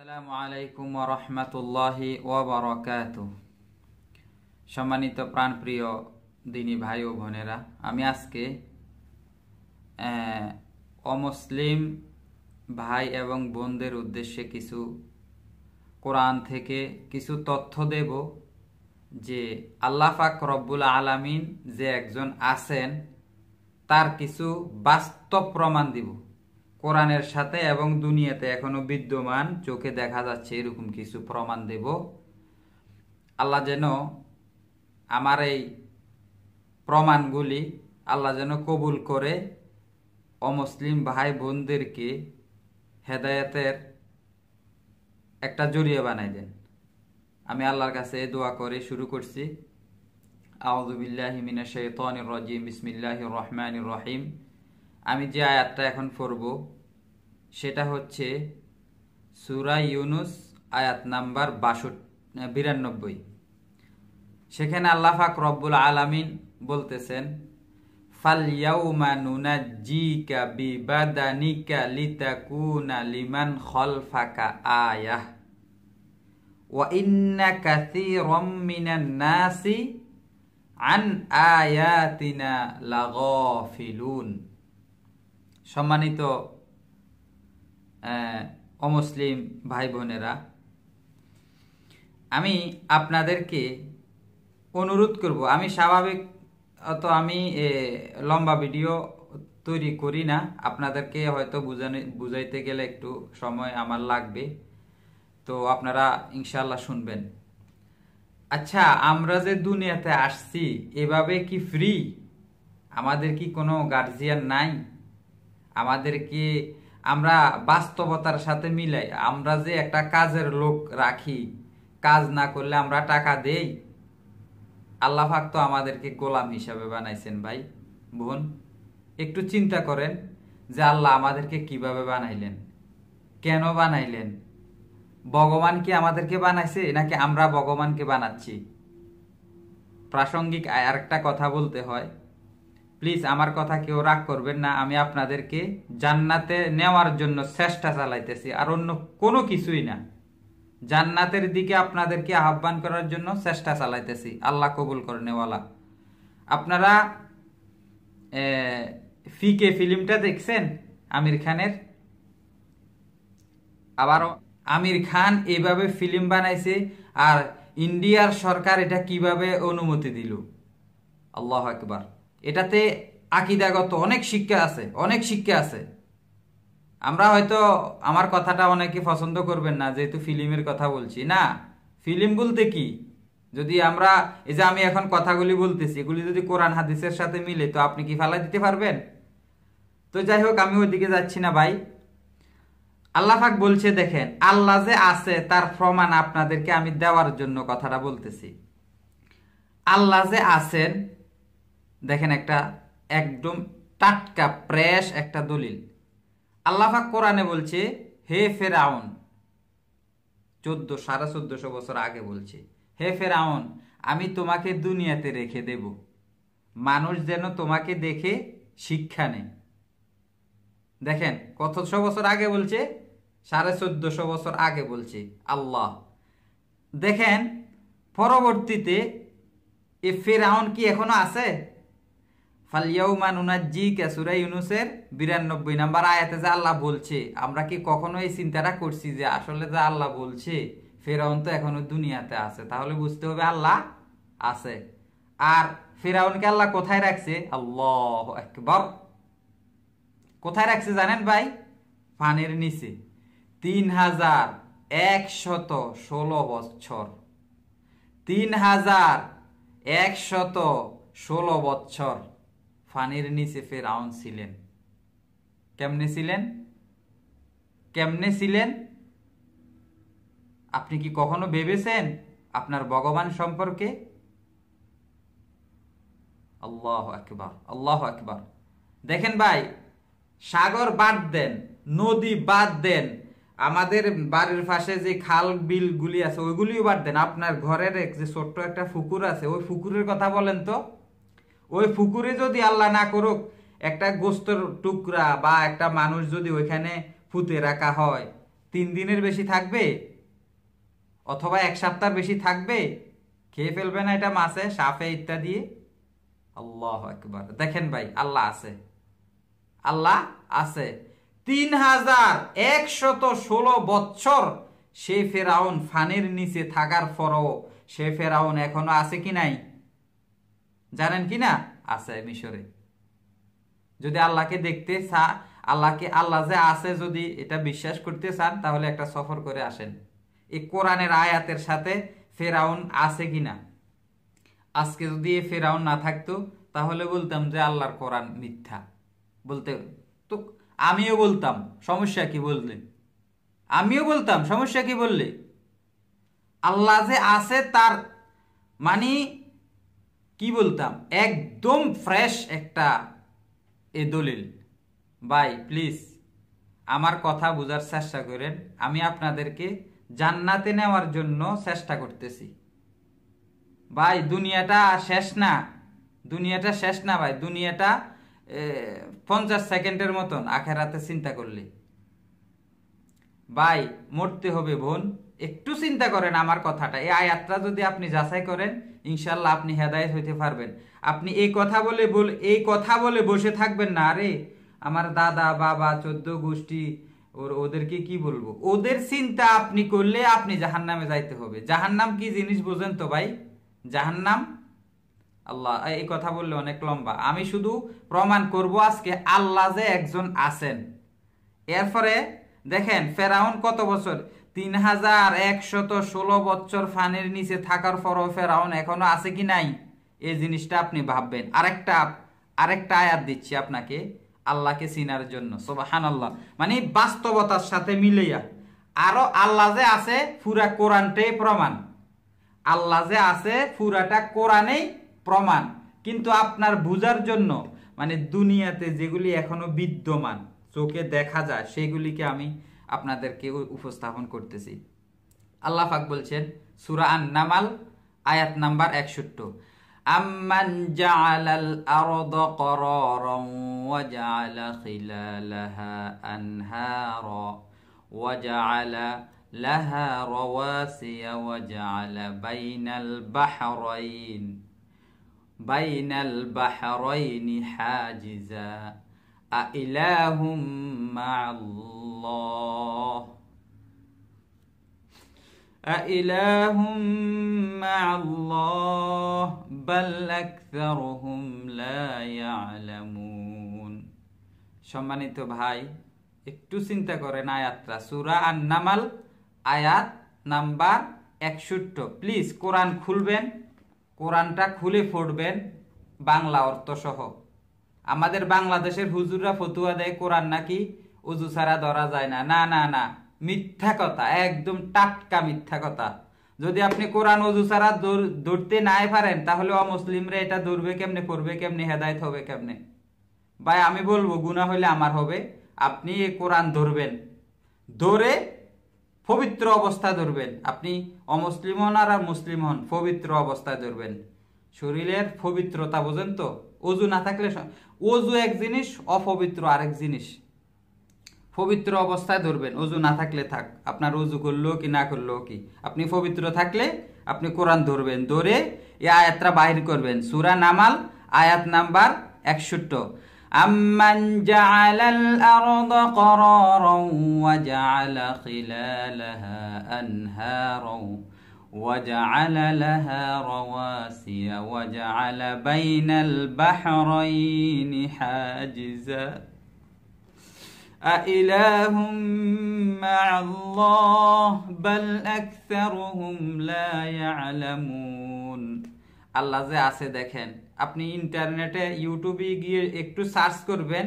আসসালামু আলাইকুম রহমতুল্লাহি ওবরাকাত সম্মানিত প্রাণপ্রিয় দিনী ভাই ও বোনেরা আমি আজকে অমুসলিম ভাই এবং বোনদের উদ্দেশ্যে কিছু কোরআন থেকে কিছু তথ্য দেব যে আল্লাফাক রব্বুল আলামিন যে একজন আছেন তার কিছু বাস্তব প্রমাণ দিব কোরআনের সাথে এবং দুনিয়াতে এখনো বিদ্যমান চোখে দেখা যাচ্ছে এরকম কিছু প্রমাণ দেব আল্লাহ যেন আমার এই প্রমাণগুলি আল্লাহ যেন কবুল করে অমুসলিম ভাই বোনদেরকে হেদায়েতের একটা জরিয়া বানাই দেন আমি আল্লাহর কাছে দোয়া করে শুরু করছি আউদুবিল্লাহিমিনা শেতন রাজিম বিসমিল্লাহ রহমান রহিম আমি যে আয়াতটা এখন পড়বো সেটা হচ্ছে সুরা ইউনুস আয়াত নাম্বার বাষট্টি বিরানব্বই সেখানে আল্লাহাক রব্বুল আলমিন বলতেছেন ফালিয়াউমা নুনাজ্জিকা বিবাদানিকা লিতাকুনা লিমান আয়াহ নাসি আন আয়াতিনা সম্মানিত অমুসলিম ভাই বোনেরা আমি আপনাদেরকে অনুরোধ করব আমি স্বাভাবিক অত আমি লম্বা ভিডিও তৈরি করি না আপনাদেরকে হয়তো বুঝানো বুঝাইতে গেলে একটু সময় আমার লাগবে তো আপনারা ইনশাল্লাহ শুনবেন আচ্ছা আমরা যে দুনিয়াতে আসছি এভাবে কি ফ্রি আমাদের কি কোনো গার্জিয়ান নাই আমাদেরকে আমরা বাস্তবতার সাথে মিলাই আমরা যে একটা কাজের লোক রাখি কাজ না করলে আমরা টাকা দেই আল্লাহ পাক তো আমাদেরকে গোলাম হিসাবে বানাইছেন ভাই বোন একটু চিন্তা করেন যে আল্লাহ আমাদেরকে কিভাবে বানাইলেন কেন বানাইলেন ভগবান কি আমাদেরকে বানাইছে নাকি আমরা ভগবানকে বানাচ্ছি প্রাসঙ্গিক আর একটা কথা বলতে হয় প্লিজ আমার কথা কেউ রাগ করবেন না আমি আপনাদেরকে জান্নাতে নেওয়ার জন্য চেষ্টা চালাইতেছি আর অন্য কোনো কিছুই না জান্নাতের দিকে আপনাদেরকে আহ্বান করার জন্য চেষ্টা চালাইতেছি আল্লাহ কবুল করনেওয়ালা আপনারা ফিকে ফিল্মটা দেখছেন আমির খানের আবারও আমির খান এভাবে ফিল্ম বানাইছে আর ইন্ডিয়ার সরকার এটা কিভাবে অনুমতি দিল আল্লাহ একবার এটাতে আকিদাগত অনেক শিক্ষা আছে অনেক শিক্ষা আছে আমরা হয়তো আমার কথাটা অনেকে পছন্দ করবেন না যেহেতু ফিল্মের কথা বলছি না ফিল্ম বলতে কি যদি আমরা এই যে আমি এখন কথাগুলি বলতেছি এগুলি যদি কোরআন হাদিসের সাথে মিলে তো আপনি কি ফালাই দিতে পারবেন তো যাই হোক আমি ওইদিকে যাচ্ছি না ভাই আল্লাহাক বলছে দেখেন আল্লাহ যে আছে তার প্রমাণ আপনাদেরকে আমি দেওয়ার জন্য কথাটা বলতেছি আল্লাহ যে আছেন দেখেন একটা একদম টাটকা প্রেস একটা দলিল আল্লাহা কোরআনে বলছে হে ফেরাউন চোদ্দ সাড়ে চোদ্দশো বছর আগে বলছে হে ফেরাউন আমি তোমাকে দুনিয়াতে রেখে দেব মানুষ যেন তোমাকে দেখে শিক্ষা নেয় দেখেন কত শো বছর আগে বলছে সাড়ে চোদ্দশো বছর আগে বলছে আল্লাহ দেখেন পরবর্তীতে এ ফেরাউন কি এখনো আছে ফালিয়াউমা নুনাজ্জি ক্যাসুরা ইউনুসের বিরানব্বই নাম্বার আয়াতে যে আল্লাহ বলছে আমরা কি কখনো এই চিন্তাটা করছি যে আসলে যে আল্লাহ বলছে ফেরাউন তো এখনো দুনিয়াতে আছে তাহলে বুঝতে হবে আল্লাহ আছে আর ফেরাউনকে আল্লাহ কোথায় রাখছে আল্লাহ একবার কোথায় রাখছে জানেন ভাই পানির নিচে তিন হাজার একশত ষোলো বৎসর তিন হাজার একশত ষোলো বৎসর ফানের নিচে ফেরাউন ছিলেন কেমনে ছিলেন কেমনে ছিলেন আপনি কি কখনো ভেবেছেন আপনার ভগবান সম্পর্কে আল্লাহ আকবর আল্লাহ আকবর দেখেন ভাই সাগর বাদ দেন নদী বাদ দেন আমাদের বাড়ির পাশে যে খাল বিলগুলি আছে ওইগুলিও বাদ দেন আপনার ঘরের যে ছোট্ট একটা ফুকুর আছে ওই ফুকুরের কথা বলেন তো ওই পুকুরে যদি আল্লাহ না করুক একটা গোস্তর টুকরা বা একটা মানুষ যদি ওইখানে ফুতে রাখা হয় তিন দিনের বেশি থাকবে অথবা এক সপ্তাহ বেশি থাকবে খেয়ে ফেলবে না এটা মাছে সাপে ইত্যাদি আল্লাহ একবার দেখেন ভাই আল্লাহ আছে আল্লাহ আছে তিন হাজার একশত ষোলো বৎসর সে ফেরাউন ফানের নিচে থাকার পরও সে ফেরাউন এখনো আছে কি নাই জানেন কি না আছে মিশরে যদি আল্লাহকে দেখতে চা আল্লাহকে আল্লাহ যে আছে যদি এটা বিশ্বাস করতে চান তাহলে একটা সফর করে আসেন এই কোরআনের আয়াতের সাথে ফেরাউন আছে কিনা আজকে যদি এ ফেরাউন না থাকতো তাহলে বলতাম যে আল্লাহর কোরআন মিথ্যা বলতে তো আমিও বলতাম সমস্যা কি বললে আমিও বলতাম সমস্যা কি বললে আল্লাহ যে আছে তার মানে কি বলতাম একদম ফ্রেশ একটা এ দলিল ভাই প্লিজ আমার কথা বোঝার চেষ্টা করেন আমি আপনাদেরকে জান্নাতে নেওয়ার জন্য চেষ্টা করতেছি ভাই দুনিয়াটা শেষ না দুনিয়াটা শেষ না ভাই দুনিয়াটা পঞ্চাশ সেকেন্ডের মতন আখের হাতে চিন্তা করলে ভাই মরতে হবে বোন একটু চিন্তা করেন আমার কথাটা এই আয়াতটা যদি আপনি যাচাই করেন ইনশাল্লাহ আপনি হেদায়ত হইতে পারবেন আপনি এই কথা বলে বল এই কথা বলে বসে থাকবেন না আরে আমার দাদা বাবা চোদ্দ গোষ্ঠী ওর ওদেরকে কি বলবো ওদের চিন্তা আপনি করলে আপনি জাহান নামে যাইতে হবে জাহান নাম কি জিনিস বোঝেন তো ভাই জাহান নাম আল্লাহ এই কথা বললে অনেক লম্বা আমি শুধু প্রমাণ করব আজকে আল্লাহ যে একজন আছেন এরপরে দেখেন ফেরাউন কত বছর তিন হাজার একশত ষোলো বছর ফানের নিচে থাকার পরও ফেরাউন এখনো আছে কি নাই এই জিনিসটা আপনি ভাববেন আরেকটা আরেকটা আয়াত দিচ্ছি আপনাকে আল্লাহকে চিনার জন্য সোবাহান আল্লাহ মানে বাস্তবতার সাথে মিলিয়া আরও আল্লাহ যে আছে ফুরা কোরআনটাই প্রমাণ আল্লাহ যে আছে ফুরাটা কোরআনেই প্রমাণ কিন্তু আপনার বুঝার জন্য মানে দুনিয়াতে যেগুলি এখনো বিদ্যমান চোখে দেখা যায় সেগুলিকে আমি আপনাদেরকে উপস্থাপন করতেছি আল্লাহ পাক বলছেন সুরান নামাল আয়াত নাম্বার একষট্টি আম্মান জাআলাল আরদ করারাম ওয়া জাআলা খিলালাহা আনহারা ওয়া জাআলা লাহা রাওয়াসিয়া ওয়া জাআলা বাইনাল বাহরাইন হাজিজা أإله مع الله أإله مع الله بل সম্মানিত ভাই একটু চিন্তা করেন আয়াতটা সুরা আর নামাল আয়াত নাম্বার একষট্ট প্লিজ কোরআন খুলবেন কোরআনটা খুলে ফোটবেন বাংলা অর্থসহ আমাদের বাংলাদেশের হুজুররা ফতুয়া দেয় কোরআন নাকি উজু ছাড়া ধরা যায় না না না না মিথ্যা কথা একদম টাটকা মিথ্যা কথা যদি আপনি কোরআন উজু ছাড়া ধরতে নাই পারেন তাহলে অমুসলিমরা এটা ধরবে কেমনে পড়বে কেমনে হেদায়ত হবে কেমনে ভাই আমি বলবো গুণা হলে আমার হবে আপনি এ কোরআন ধরবেন ধরে পবিত্র অবস্থা ধরবেন আপনি অমুসলিম হন আর মুসলিম হন পবিত্র অবস্থায় ধরবেন শরীরের পবিত্রতা বোঝেন তো অজু না থাকলে অজু এক জিনিস অপবিত্র আরেক জিনিস পবিত্র অবস্থায় ধরবেন অজু না থাকলে থাক আপনার অজু করলো কি না করলো কি আপনি পবিত্র থাকলে আপনি কোরআন ধরবেন ধরে এ আয়াতটা বাহির করবেন সুরা নামাল আয়াত নাম্বার একষট্ট أمن جعل الأرض قرارا وجعل خلالها أنهارا وجعل لها رواسي وجعل بين البحرين حاجزا أإله مع الله بل أكثرهم لا يعلمون আল্লাহ যে আছে দেখেন আপনি ইন্টারনেটে ইউটিউবে গিয়ে একটু সার্চ করবেন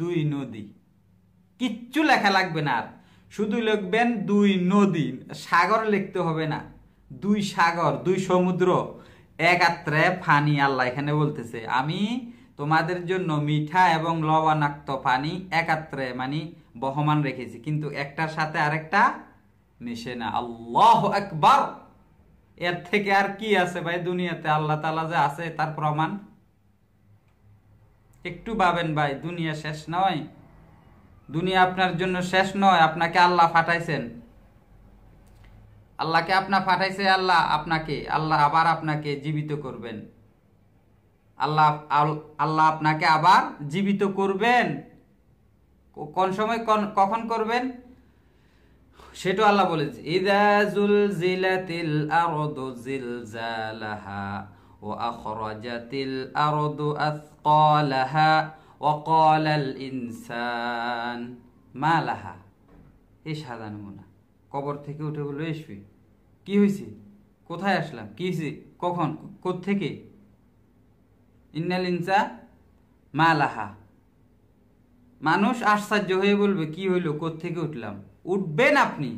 দুই নদী কিচ্ছু লেখা লাগবে না আর শুধু লিখবেন দুই নদী সাগর লিখতে হবে না দুই সাগর দুই সমুদ্র একাত্রে ফানি আল্লাহ এখানে বলতেছে আমি তোমাদের জন্য মিঠা এবং লবণাক্ত পানি একাত্রে মানে বহমান রেখেছি কিন্তু একটার সাথে আরেকটা মিশে না আল্লাহ একবার এর থেকে আর কি আছে ভাই দুনিয়াতে আল্লাহ তালা যে আছে তার প্রমাণ একটু ভাবেন ভাই দুনিয়া শেষ নয় দুনিয়া আপনার জন্য শেষ নয় আপনাকে আল্লাহ ফাটাইছেন আল্লাহকে আপনা পাঠাইছে আল্লাহ আপনাকে আল্লাহ আবার আপনাকে জীবিত করবেন আল্লাহ আল্লাহ আপনাকে আবার জীবিত করবেন কোন সময় কখন করবেন সেটা আল্লাহ বলেছে ইদা জুলজিলাতিল আরদু জিলজালাহা ওয়া আখরাজাতিল আরদু আসকালাহা ওয়া ক্বালাল ইনসান মা লাহা এই সাদা নমুনা কবর থেকে উঠে বললো এসবি কি হয়েছে কোথায় আসলাম কি হয়েছে কখন কোত্থেকে ইন্নাল ইনসা মা লাহা মানুষ আশ্চর্য হয়ে বলবে কি হইলো কোত্থেকে উঠলাম উঠবেন আপনি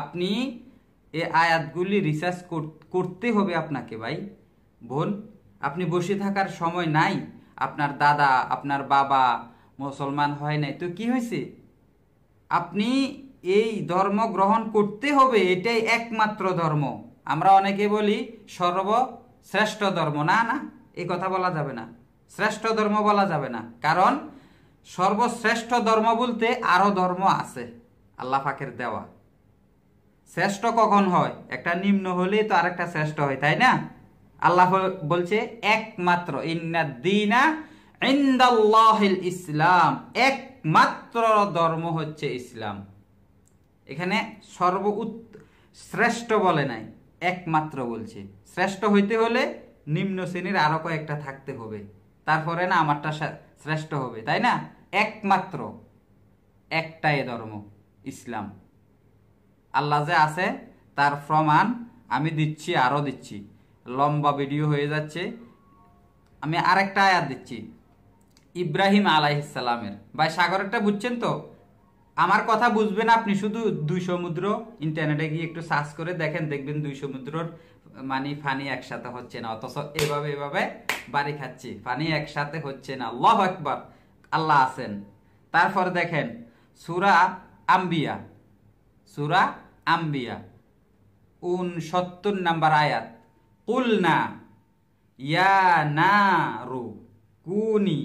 আপনি এ আয়াতগুলি রিসার্চ করতে হবে আপনাকে ভাই বোন আপনি বসে থাকার সময় নাই আপনার দাদা আপনার বাবা মুসলমান হয় নাই তো কি হয়েছে আপনি এই ধর্ম গ্রহণ করতে হবে এটাই একমাত্র ধর্ম আমরা অনেকে বলি সর্বশ্রেষ্ঠ ধর্ম না না এ কথা বলা যাবে না শ্রেষ্ঠ ধর্ম বলা যাবে না কারণ সর্বশ্রেষ্ঠ ধর্ম বলতে আরও ধর্ম আছে আল্লাহ পাকের দেওয়া শ্রেষ্ঠ কখন হয় একটা নিম্ন হলেই তো আরেকটা শ্রেষ্ঠ হয় তাই না আল্লাহ বলছে একমাত্র ইসলাম একমাত্র ধর্ম হচ্ছে ইসলাম এখানে সর্ব শ্রেষ্ঠ বলে নাই একমাত্র বলছে শ্রেষ্ঠ হইতে হলে নিম্ন শ্রেণীর আরও কয়েকটা থাকতে হবে তারপরে না আমারটা শ্রেষ্ঠ হবে তাই না একমাত্র একটাই ধর্ম ইসলাম আল্লাহ যে আছে তার প্রমাণ আমি দিচ্ছি আরও দিচ্ছি লম্বা ভিডিও হয়ে যাচ্ছে আমি আরেকটা আয়াত দিচ্ছি ইব্রাহিম আলাইসাল্লামের ভাই সাগরেরটা বুঝছেন তো আমার কথা বুঝবেন আপনি শুধু দুই সমুদ্র ইন্টারনেটে গিয়ে একটু সার্চ করে দেখেন দেখবেন দুই সমুদ্রর মানে ফানি একসাথে হচ্ছে না অথচ এভাবে এভাবে বাড়ি খাচ্ছি ফানি একসাথে হচ্ছে না আল্লাহ একবার আল্লাহ আছেন তারপর দেখেন সুরা আম্বিয়া সুরা আম্বিয়া উন সত্তর নাম্বার আয়াত কুল না ইয়া না রু কুনি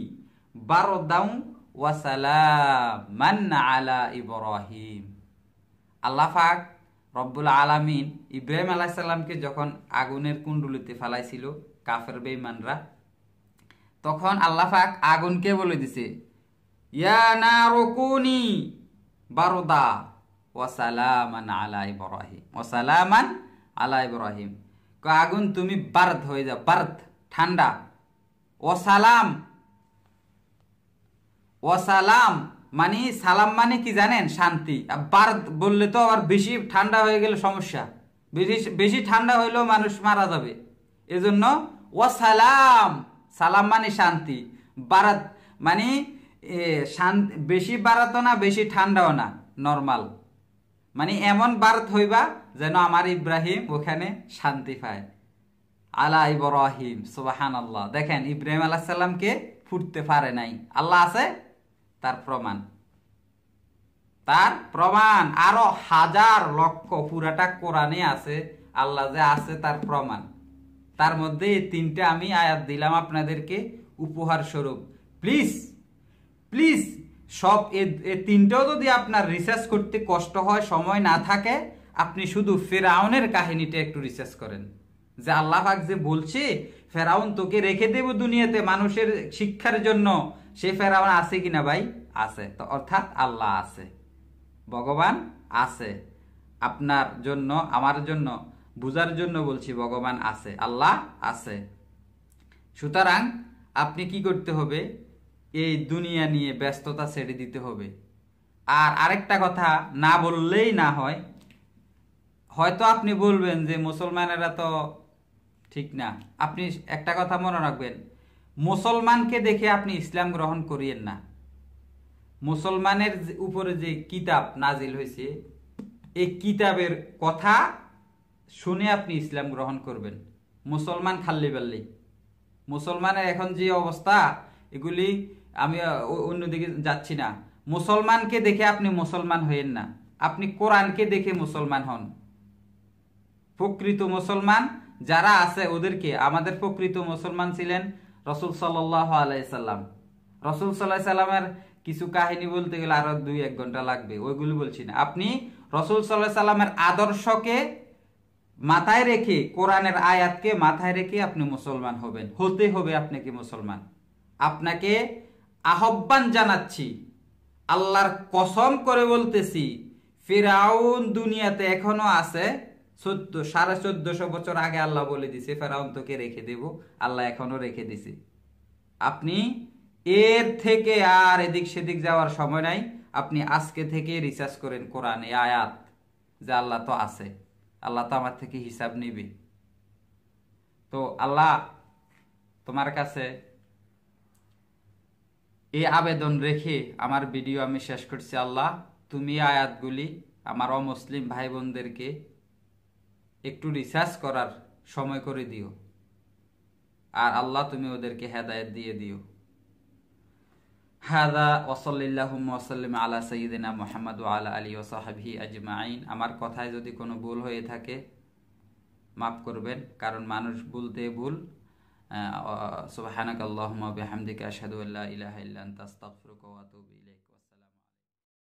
বারো দাউন ওয়াসালামান আলা ইব্রাহিম আল্লাহাক রব্বুল আলামিন ইব্রাহিম আলাইসাল্লামকে যখন আগুনের কুণ্ডুলিতে ফেলাইছিল কাফের বেইমানরা তখন আল্লাফাক আগুনকে বলে দিছে ইয়া না রকুনি বারোদা ওয়াসালামান আলা ইব্রাহিম ওয়াসালামান আলা ইব্রাহিম আগুন তুমি বার্দ হয়ে যাও বার্দ ঠান্ডা ওসালাম ওয়াসালাম মানে সালাম মানে কি জানেন শান্তি বার বললে তো আবার বেশি ঠান্ডা হয়ে গেলে সমস্যা বেশি বেশি ঠান্ডা হইলেও মানুষ মারা যাবে এজন্য ওয়াসালাম সালাম মানে শান্তি বারাত মানে বেশি বারাতও না বেশি ঠান্ডাও না নর্মাল মানে এমন বারাত হইবা যেন আমার ইব্রাহিম ওখানে শান্তি পায় আলা ইব্রাহিম সুবাহান আল্লাহ দেখেন ইব্রাহিম আল্লাহ সাল্লামকে ফুটতে পারে নাই আল্লাহ আছে তার প্রমাণ তার প্রমাণ আরো হাজার লক্ষ পুরাটা কোরআনে আছে আল্লাহ যে আছে তার প্রমাণ তার মধ্যে এই তিনটা আমি আয়াত দিলাম আপনাদেরকে উপহার স্বরূপ প্লিজ প্লিজ সব এ তিনটাও যদি আপনার রিসার্চ করতে কষ্ট হয় সময় না থাকে আপনি শুধু ফেরাউনের কাহিনীটা একটু রিসার্চ করেন যে আল্লাহ যে বলছে ফেরাউন তোকে রেখে দেব দুনিয়াতে মানুষের শিক্ষার জন্য সে ফেরাউন আছে কিনা ভাই আছে তো অর্থাৎ আল্লাহ আছে ভগবান আছে আপনার জন্য আমার জন্য বুঝার জন্য বলছি ভগবান আছে আল্লাহ আছে সুতরাং আপনি কি করতে হবে এই দুনিয়া নিয়ে ব্যস্ততা ছেড়ে দিতে হবে আর আরেকটা কথা না বললেই না হয় হয়তো আপনি বলবেন যে মুসলমানেরা তো ঠিক না আপনি একটা কথা মনে রাখবেন মুসলমানকে দেখে আপনি ইসলাম গ্রহণ করিয়েন না মুসলমানের উপরে যে কিতাব নাজিল হয়েছে এই কিতাবের কথা শুনে আপনি ইসলাম গ্রহণ করবেন মুসলমান খাল্লি পাল্লি মুসলমানের এখন যে অবস্থা এগুলি আমি অন্যদিকে যাচ্ছি না মুসলমানকে দেখে আপনি মুসলমান হইেন না আপনি কোরআনকে দেখে মুসলমান হন প্রকৃত মুসলমান যারা আছে ওদেরকে আমাদের প্রকৃত মুসলমান ছিলেন রসুল সাল্লাহ আলাইসাল্লাম রসুল সাল্লাহ সাল্লামের কিছু কাহিনী বলতে গেলে আরো দুই এক ঘন্টা লাগবে ওইগুলি বলছি না আপনি রসুল সাল্লাহ সাল্লামের আদর্শকে মাথায় রেখে কোরআনের আয়াতকে মাথায় রেখে আপনি মুসলমান হবেন হতে হবে আপনাকে মুসলমান আপনাকে আহ্বান জানাচ্ছি আল্লাহর কসম করে বলতেছি ফিরাউন দুনিয়াতে এখনো আছে চোদ্দ সাড়ে চোদ্দশো বছর আগে আল্লাহ বলে দিছে ফেরাউন তোকে রেখে দেব আল্লাহ এখনো রেখে দিছে আপনি এর থেকে আর এদিক সেদিক যাওয়ার সময় নাই আপনি আজকে থেকে রিসার্চ করেন কোরআনে আয়াত যে আল্লাহ তো আছে আল্লাহ তো আমার থেকে হিসাব নিবে তো আল্লাহ তোমার কাছে এই আবেদন রেখে আমার ভিডিও আমি শেষ করছি আল্লাহ তুমি আয়াতগুলি আমার অমুসলিম ভাই বোনদেরকে একটু রিসার্চ করার সময় করে দিও আর আল্লাহ তুমি ওদেরকে হেদায়ত দিয়ে দিও হাদা ওসলিল্লাহম ওসলিম আল্লাহ সঈদিনা মোহাম্মদ আল্লাহ আলী ওসাহাবি আজমাইন আমার কথায় যদি কোনো ভুল হয়ে থাকে মাফ করবেন কারণ মানুষ ভুলতে ভুল সুবাহ আল্লাহ বেহামদিকে আসাদু আল্লাহ ইলাহা ইল্লা আনতা